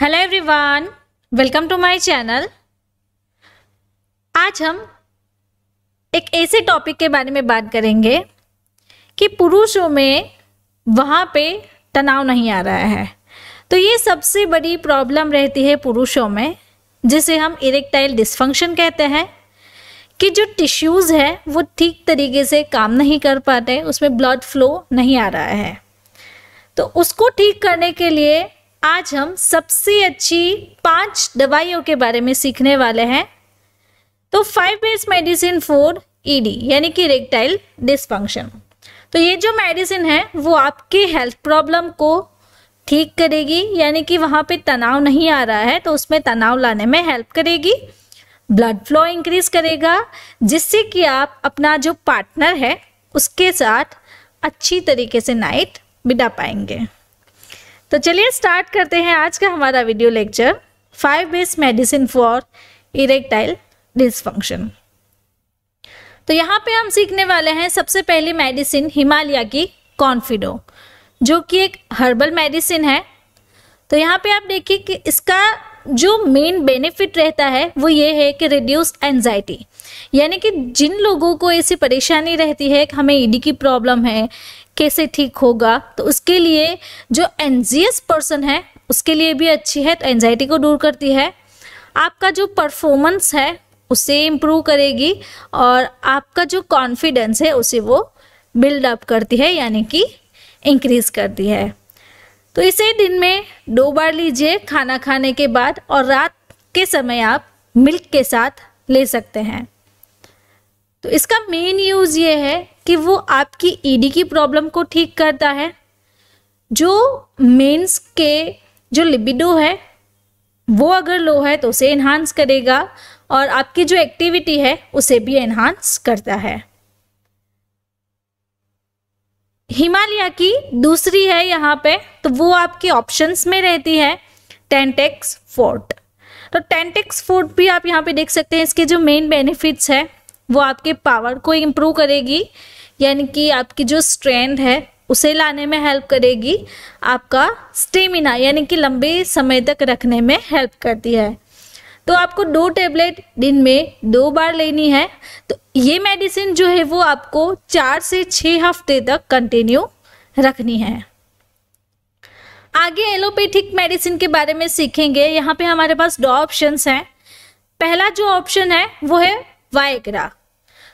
hello everyone welcome to my channel आज हम एक ऐसे टॉपिक के बारे में बात करेंगे कि पुरुषों में वहाँ पे तनाव नहीं आ रहा है तो ये सबसे बड़ी प्रॉब्लम रहती है पुरुषों में जिसे हम इरेक्टाइल डिस्फंक्शन कहते हैं कि जो टिश्यूज़ है वो ठीक तरीके से काम नहीं कर पाते उसमें ब्लड फ्लो नहीं आ रहा है तो उसको ठीक करने के लिए आज हम सबसे अच्छी पांच दवाइयों के बारे में सीखने वाले हैं तो five best medicine for ED यानी कि रेक्टाइल डिस्फंक्शन तो ये जो मेडिसिन है वो आपके हेल्थ प्रॉब्लम को ठीक करेगी यानी कि वहाँ पे तनाव नहीं आ रहा है तो उसमें तनाव लाने में हेल्प करेगी ब्लड फ्लो इंक्रीज करेगा जिससे कि आप अपना जो पार्टनर है उसके साथ अच्छी तरीके से नाइट बिता पाएंगे तो चलिए स्टार्ट करते हैं आज का हमारा video lecture five best medicine for erectile dysfunction तो यहाँ पे हम सीखने वाले हैं सबसे पहली मेडिसिन हिमालय की कॉन्फिडो जो कि एक हर्बल मेडिसिन है तो यहाँ पे आप देखिए कि इसका जो मेन बेनिफिट रहता है वो ये है कि रिड्यूस एनजाइटी यानी कि जिन लोगों को ऐसी परेशानी रहती है कि हमें ईडी e की प्रॉब्लम है कैसे ठीक होगा तो उसके लिए जो एनजीएस पर्सन है उसके लिए भी अच्छी है तो एनजाइटी को दूर करती है आपका जो परफॉर्मेंस है उसे इम्प्रूव करेगी और आपका जो कॉन्फिडेंस है उसे वो बिल्डअप करती है यानी कि इंक्रीज करती है तो इसे दिन में दो बार लीजिए खाना खाने के बाद और रात के समय आप मिल्क के साथ ले सकते हैं तो इसका मेन यूज़ ये है कि वो आपकी ईडी e की प्रॉब्लम को ठीक करता है जो मेंस के जो लिबिडो है वो अगर लो है तो उसे इन्हांस करेगा और आपकी जो एक्टिविटी है उसे भी एनहांस करता है हिमालय की दूसरी है यहाँ पे तो वो आपके ऑप्शंस में रहती है टेंटेक्स फोर्ट तो टेंटेक्स फोर्ट भी आप यहाँ पे देख सकते हैं इसके जो मेन बेनिफिट्स है वो आपके पावर को इम्प्रूव करेगी यानी कि आपकी जो स्ट्रेंथ है उसे लाने में हेल्प करेगी आपका स्टेमिना यानी कि लंबे समय तक रखने में हेल्प करती है तो आपको दो टेबलेट दिन में दो बार लेनी है तो ये मेडिसिन जो है वो आपको चार से छः हफ्ते तक कंटिन्यू रखनी है आगे एलोपैथिक मेडिसिन के बारे में सीखेंगे यहाँ पे हमारे पास दो ऑप्शंस हैं पहला जो ऑप्शन है वो है वायग्रा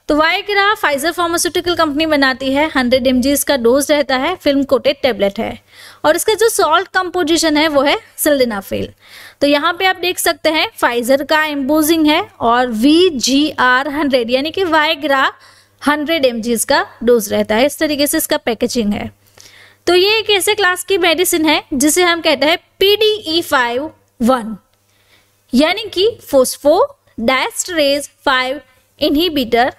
तो वायग्रा फाइजर फार्मास्यूटिकल कंपनी बनाती है 100 एम का डोज रहता है फिल्म कोटेड टेबलेट है और इसका जो सॉल्ट कंपोजिशन है वो है सिल्डिनाफिल तो यहाँ पे आप देख सकते हैं फाइजर का एम्बोजिंग है और वी जी आर हंड्रेड यानी कि वायग्रा हंड्रेड एम का डोज रहता है इस तरीके से इसका पैकेजिंग है तो ये एक ऐसे क्लास की मेडिसिन है जिसे हम कहते हैं P D E five one यानी कि फोस्फो डायस्टरेज फाइव इनहिबिटर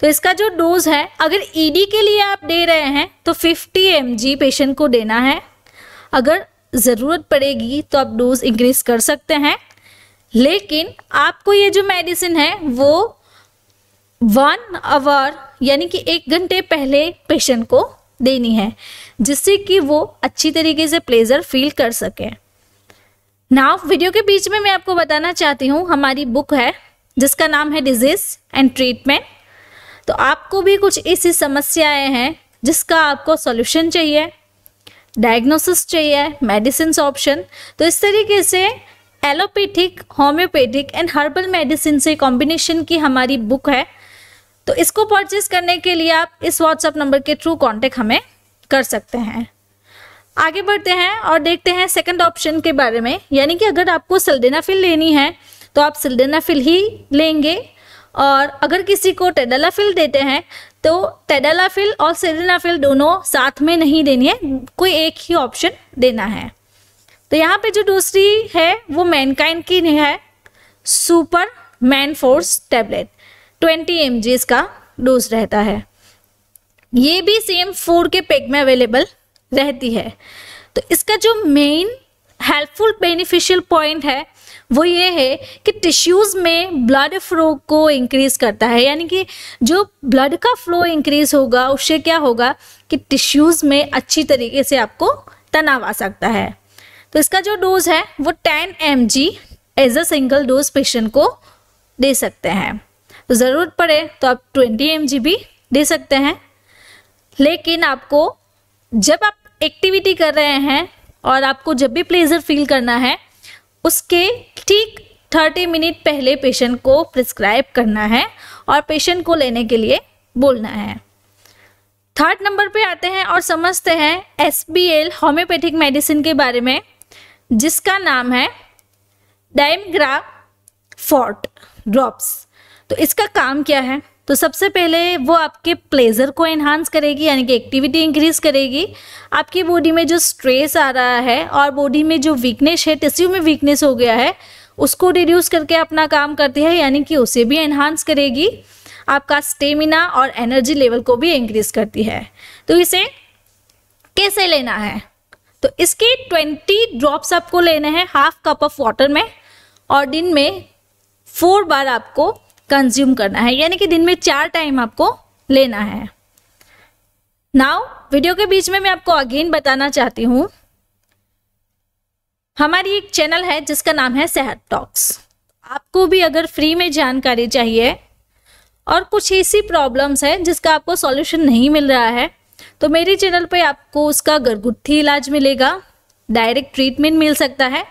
तो इसका जो डोज है अगर ईडी e के लिए आप दे रहे हैं तो 50 एम पेशेंट को देना है अगर ज़रूरत पड़ेगी तो आप डोज इंक्रीज कर सकते हैं लेकिन आपको ये जो मेडिसिन है वो वन आवर यानी कि एक घंटे पहले पेशेंट को देनी है जिससे कि वो अच्छी तरीके से प्लेजर फील कर सके नाव वीडियो के बीच में मैं आपको बताना चाहती हूँ हमारी बुक है जिसका नाम है डिजीज एंड ट्रीटमेंट तो आपको भी कुछ ऐसी समस्याएं हैं जिसका आपको सॉल्यूशन चाहिए डायग्नोसिस चाहिए मेडिसिन ऑप्शन तो इस तरीके से allopathic homeopathic and herbal medicine से कॉम्बिनेशन की हमारी बुक है तो इसको परचेज करने के लिए आप इस व्हाट्सएप नंबर के थ्रू कॉन्टेक्ट हमें कर सकते हैं आगे बढ़ते हैं और देखते हैं सेकंड ऑप्शन के बारे में यानी कि अगर आपको सल्डेनाफिल लेनी है तो आप सिल्डेनाफिल ही लेंगे और अगर किसी को टेडालाफिल देते हैं तो टेडालाफिल और सिल्डेनाफिल दोनों साथ में नहीं देनी है कोई एक ही ऑप्शन देना है तो यहाँ पे जो दूसरी है वो मैनकाइंड की है super man force tablet 20 M G इसका डोज रहता है ये भी सेम फूड के पैक में अवेलेबल रहती है तो इसका जो मेन हेल्पफुल बेनिफिशियल पॉइंट है वो ये है कि टिश्यूज़ में ब्लड फ्लो को इंक्रीज़ करता है यानी कि जो ब्लड का फ्लो इंक्रीज़ होगा उससे क्या होगा कि टिश्यूज़ में अच्छी तरीके से आपको तनाव आ सकता है तो इसका जो डोज है वो ten M G as a single dose patient को दे सकते हैं तो ज़रूरत पड़े तो आप ट्वेंटी एम जी भी दे सकते हैं लेकिन आपको जब आप एक्टिविटी कर रहे हैं और आपको जब भी प्लेजर फील करना है उसके ठीक 30 मिनट पहले पेशेंट को प्रिस्क्राइब करना है और पेशेंट को लेने के लिए बोलना है थर्ड नंबर पे आते हैं और समझते हैं S B L homeopathic medicine के बारे में जिसका नाम है डाइमग्रा फोर्ट ड्रॉप्स तो इसका काम क्या है तो सबसे पहले वो आपके प्लेजर को एनहांस करेगी यानी कि एक्टिविटी इंक्रीज करेगी आपकी बॉडी में जो स्ट्रेस आ रहा है और बॉडी में जो वीकनेस है टिश्यू में वीकनेस हो गया है उसको रिड्यूस करके अपना काम करती है यानी कि उसे भी एनहांस करेगी आपका स्टेमिना और एनर्जी लेवल को भी इंक्रीज करती है तो इसे कैसे लेना है तो इसके ट्वेंटी ड्रॉप्स आपको लेने हैं हाफ कप ऑफ वाटर में और दिन में फोर बार आपको कंज्यूम करना है यानी कि दिन में चार टाइम आपको लेना है नाउ वीडियो के बीच में मैं आपको अगेन बताना चाहती हूँ हमारी एक चैनल है जिसका नाम है सेहत टॉक्स आपको भी अगर फ्री में जानकारी चाहिए और कुछ ऐसी प्रॉब्लम्स हैं जिसका आपको सॉल्यूशन नहीं मिल रहा है तो मेरे चैनल पे आपको उसका घरगुथ्ठी इलाज मिलेगा डायरेक्ट ट्रीटमेंट मिल सकता है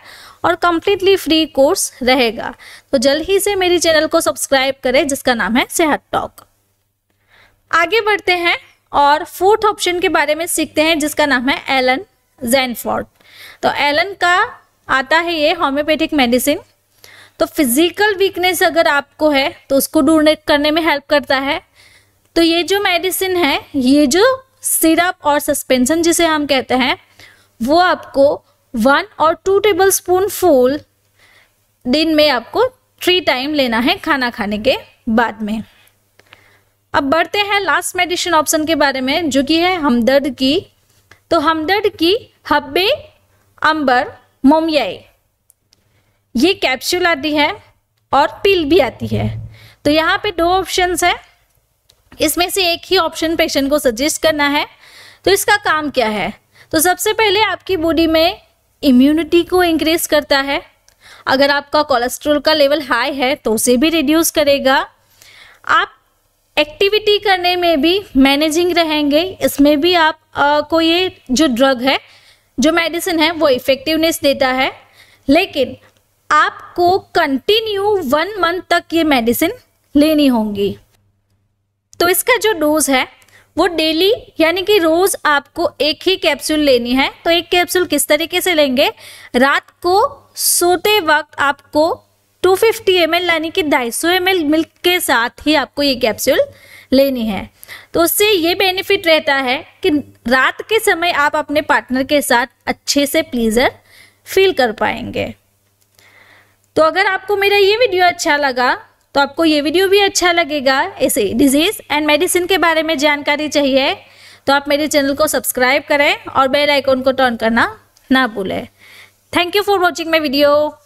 और कम्प्लीटली फ्री कोर्स रहेगा तो जल्द ही से मेरी चैनल को सब्सक्राइब करें जिसका नाम है सेहत टॉक आगे बढ़ते हैं और फोर्थ ऑप्शन के बारे में सीखते हैं जिसका नाम है एलन जैनफोर्ड तो एलन का आता है ये होम्योपैथिक मेडिसिन तो फिजिकल वीकनेस अगर आपको है तो उसको दूर करने में हेल्प करता है तो ये जो मेडिसिन है ये जो सिरप और सस्पेंशन जिसे हम कहते हैं वो आपको वन और टू टेबल स्पून फूल दिन में आपको थ्री टाइम लेना है खाना खाने के बाद में अब बढ़ते हैं लास्ट मेडिसिन ऑप्शन के बारे में जो कि है हमदर्द की तो हमदर्द की हब्बे अंबर मोमियाई ये कैप्सूल आती है और पिल भी आती है तो यहाँ पे दो ऑप्शन है इसमें से एक ही ऑप्शन पेशेंट को सजेस्ट करना है तो इसका काम क्या है तो सबसे पहले आपकी बॉडी में इम्यूनिटी को इंक्रीज करता है अगर आपका कोलेस्ट्रोल का लेवल हाई है तो उसे भी रिड्यूस करेगा आप एक्टिविटी करने में भी मैनेजिंग रहेंगे इसमें भी आप आ, को ये जो ड्रग है जो मेडिसिन है वो इफ़ेक्टिवनेस देता है लेकिन आपको कंटिन्यू वन मंथ तक ये मेडिसिन लेनी होगी तो इसका जो डोज है वो डेली यानी कि रोज आपको एक ही कैप्सूल लेनी है तो एक कैप्सूल किस तरीके से लेंगे रात को सोते वक्त आपको 250 फिफ्टी एम एल यानी कि ढाई सौ एम मिल्क के साथ ही आपको ये कैप्सूल लेनी है तो उससे ये बेनिफिट रहता है कि रात के समय आप अपने पार्टनर के साथ अच्छे से प्लीजर फील कर पाएंगे तो अगर आपको मेरा ये वीडियो अच्छा लगा तो आपको ये वीडियो भी अच्छा लगेगा ऐसे डिजीज़ एंड मेडिसिन के बारे में जानकारी चाहिए तो आप मेरे चैनल को सब्सक्राइब करें और बेल आइकॉन को टर्न करना ना भूलें thank you for watching my video